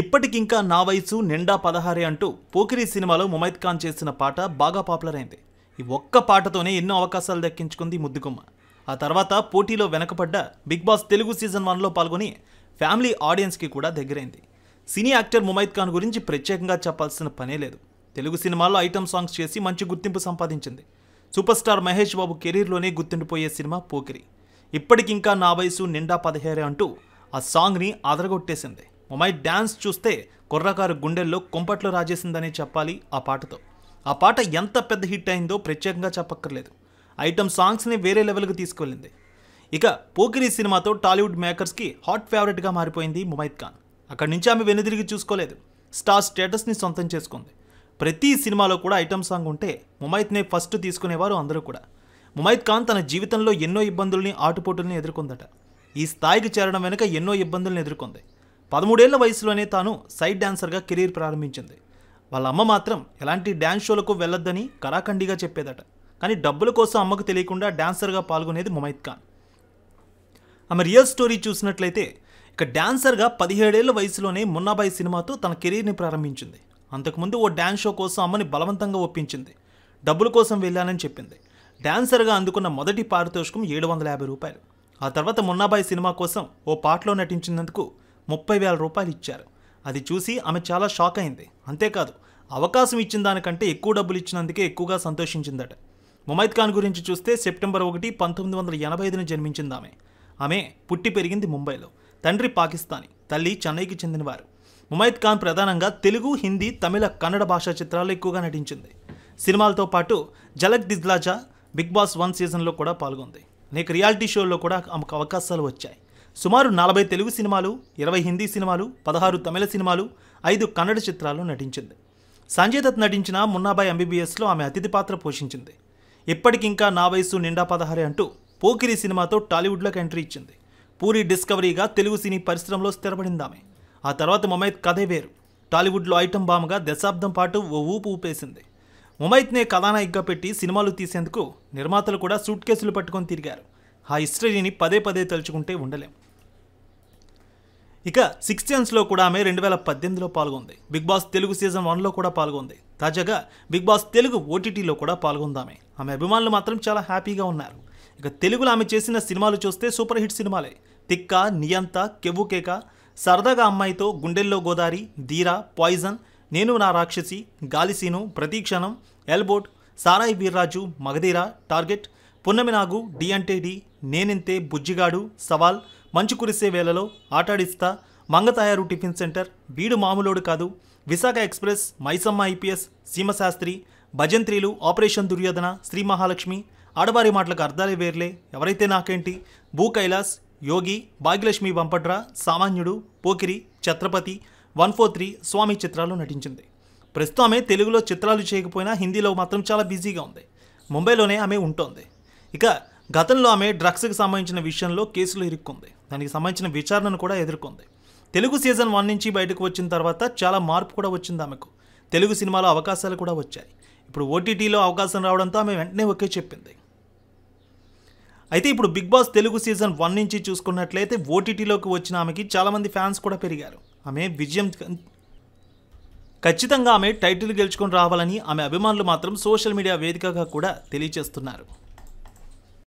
ఇప్పటికింకా నా వయసు నిండా పదహారే అంటూ పోకిరి సినిమాలో ముమైద్ ఖాన్ చేసిన పాట బాగా పాపులర్ అయింది ఈ ఒక్క పాటతోనే ఎన్నో అవకాశాలు దక్కించుకుంది ముద్దుగుమ్మ ఆ తర్వాత పోటీలో వెనకపడ్డ బిగ్ బాస్ తెలుగు సీజన్ వన్లో పాల్గొని ఫ్యామిలీ ఆడియన్స్కి కూడా దగ్గరైంది సినీ యాక్టర్ ముమైద్ ఖాన్ గురించి ప్రత్యేకంగా చెప్పాల్సిన పనే లేదు తెలుగు సినిమాల్లో ఐటమ్ సాంగ్స్ చేసి మంచి గుర్తింపు సంపాదించింది సూపర్ స్టార్ మహేష్ బాబు కెరీర్లోనే గుర్తుండిపోయే సినిమా పోకిరి ఇప్పటికింకా నా వయసు నిండా పదిహేరే అంటూ ఆ సాంగ్ని ఆదరగొట్టేసింది మొమై డ్యాన్స్ చూస్తే కుర్రకారు గుండెల్లో కొంపట్లో రాజేసిందనే చెప్పాలి ఆ పాటతో ఆ పాట ఎంత పెద్ద హిట్ అయిందో ప్రత్యేకంగా చెప్పక్కర్లేదు ఐటమ్ సాంగ్స్ని వేరే లెవెల్కి తీసుకువెళ్ళింది ఇక పోకిరి సినిమాతో టాలీవుడ్ మేకర్స్కి హాట్ ఫేవరెట్గా మారిపోయింది ముమైద్ ఖాన్ అక్కడి నుంచి ఆమె వెనుదిరిగి చూసుకోలేదు స్టార్ స్టేటస్ని సొంతం చేసుకుంది ప్రతి సినిమాలో కూడా ఐటమ్ సాంగ్ ఉంటే ముమైత్నే ఫస్ట్ తీసుకునేవారు అందరూ కూడా ముమైత్ ఖాన్ తన జీవితంలో ఎన్నో ఇబ్బందుల్ని ఆటుపోటుల్ని ఎదుర్కొందట ఈ స్థాయికి చేరడం వెనుక ఎన్నో ఇబ్బందుల్ని ఎదుర్కొంది పదమూడేళ్ల వయసులోనే తాను సైడ్ డ్యాన్సర్గా కెరీర్ ప్రారంభించింది వాళ్ళ అమ్మ మాత్రం ఎలాంటి డ్యాన్స్ షోలకు వెళ్ళొద్దని కరాఖండిగా చెప్పేదట కానీ డబ్బుల కోసం అమ్మకు తెలియకుండా డ్యాన్సర్గా పాల్గొనేది ముమైత్ ఖాన్ ఆమె రియల్ స్టోరీ చూసినట్లయితే ఇక డ్యాన్సర్గా పదిహేడేళ్ల వయసులోనే మున్నాబాయి సినిమాతో తన కెరీర్ని ప్రారంభించింది అంతకుముందు ఓ డ్యాన్స్ షో కోసం అమ్మని బలవంతంగా ఒప్పించింది డబ్బుల కోసం వెళ్ళానని చెప్పింది డ్యాన్సర్గా అందుకున్న మొదటి పారితోషికం ఏడు వందల యాభై రూపాయలు ఆ తర్వాత మున్నాబాయి సినిమా కోసం ఓ పాటలో నటించినందుకు ముప్పై వేల రూపాయలు ఇచ్చారు అది చూసి ఆమె చాలా షాక్ అయింది అంతేకాదు అవకాశం ఇచ్చిన దానికంటే ఎక్కువ డబ్బులు ఇచ్చినందుకే ఎక్కువగా సంతోషించిందట ముమైద్ ఖాన్ గురించి చూస్తే సెప్టెంబర్ ఒకటి పంతొమ్మిది వందల ఎనభై ఐదున జన్మించింది ఆమె ఆమె పుట్టి పెరిగింది ముంబైలో తండ్రి పాకిస్తానీ తల్లి చెన్నైకి చెందినవారు ముమైద్ ఖాన్ ప్రధానంగా తెలుగు హిందీ తమిళ కన్నడ భాషా చిత్రాల్లో ఎక్కువగా నటించింది సినిమాలతో పాటు Jhalak Dikhla Jaa Big Boss one సీజన్లో కూడా పాల్గొంది అనేక రియాలిటీ షోల్లో కూడా ఆమెకు అవకాశాలు వచ్చాయి సుమారు నలభై తెలుగు సినిమాలు ఇరవై హిందీ సినిమాలు పదహారు తమిళ సినిమాలు ఐదు కన్నడ చిత్రాల్లో నటించింది సంజయ్ దత్ నటించిన మున్నాబాయ్ ఎంబీబీఎస్లో ఆమె అతిథి పాత్ర పోషించింది ఇప్పటికింకా నా వయసు నిండా పదహారే అంటూ పోకిరి సినిమాతో టాలీవుడ్లోకి ఎంట్రీ ఇచ్చింది పూరి డిస్కవరీగా తెలుగు సినీ పరిశ్రమలో స్థిరపడింది ఆమె ఆ తర్వాత ముమైత్ కథే వేరు టాలీవుడ్లో ఐటమ్ బామ్గా దశాబ్దం పాటు ఓ ఊపు ఊపేసింది ముమైత్నే కథానాయికగా పెట్టి సినిమాలు తీసేందుకు నిర్మాతలు కూడా సూట్ కేసులు పట్టుకొని తిరిగారు ఆ హిస్టరీని పదే పదే తలుచుకుంటే ఉండలేం ఇక సిక్స్ లో కూడా ఆమె రెండు వేల పద్దెనిమిదిలో పాల్గొంది బిగ్ బాస్ తెలుగు సీజన్ వన్లో కూడా పాల్గొంది తాజాగా బిగ్ బాస్ తెలుగు ఓటీటీలో కూడా పాల్గొందామె ఆమె అభిమానులు మాత్రం చాలా హ్యాపీగా ఉన్నారు ఇక తెలుగులో ఆమె చేసిన సినిమాలు చూస్తే సూపర్ హిట్ సినిమాలే తిక్క నియంత కెవ్వుకేక సరదాగా అమ్మాయితో గుండెల్లో గోదారి ధీరా పాయిజన్ నేను నా రాక్షసి గాలిసీను ప్రతీక్షణం ఎల్బోట్ సారాయి వీర్రాజు మగధీర టార్గెట్ పున్నమినాగు డిఎన్టీడీ నేనింతే బుజ్జిగాడు సవాల్ మంచు కురిసే వేళలో ఆటాడిస్తా మంగతాయారు టిఫిన్ సెంటర్ బీడు మామూలోడు కాదు Visakha express Maisamma IPS Seema Sastri Bhajantrilu operation Duryodhana Sri Mahalakshmi ఆడవారి మాటలకు అర్థాలే వేర్లే ఎవరైతే నాకేంటి భూ కైలాస్ యోగి Bhagyalakshmi bumper draw Samanyudu Pokiri Chatrapathi one four three Swamy చిత్రాలు నటించింది ప్రస్తుతం ఆమె తెలుగులో చిత్రాలు చేయకపోయినా హిందీలో మాత్రం చాలా బిజీగా ఉంది ముంబైలోనే ఆమె ఉంటోంది ఇక గతంలో ఆమె డ్రగ్స్కి సంబంధించిన విషయంలో కేసులు ఇరుక్కుంది దానికి సంబంధించిన విచారణను కూడా ఎదుర్కొంది తెలుగు సీజన్ వన్ నుంచి బయటకు వచ్చిన తర్వాత చాలా మార్పు కూడా వచ్చింది ఆమెకు తెలుగు సినిమాలో అవకాశాలు కూడా వచ్చాయి ఇప్పుడు ఓటీటీలో అవకాశం రావడంతో ఆమె వెంటనే ఒకే చెప్పింది అయితే ఇప్పుడు Big Boss Telugu season one నుంచి చూసుకున్నట్లయితే ఓటీటీలోకి వచ్చిన ఆమెకి చాలామంది ఫ్యాన్స్ కూడా పెరిగారు ఆమె విజయం ఖచ్చితంగా ఆమె టైటిల్ గెలుచుకొని రావాలని ఆమె అభిమానులు మాత్రం సోషల్ మీడియా వేదికగా కూడా తెలియజేస్తున్నారు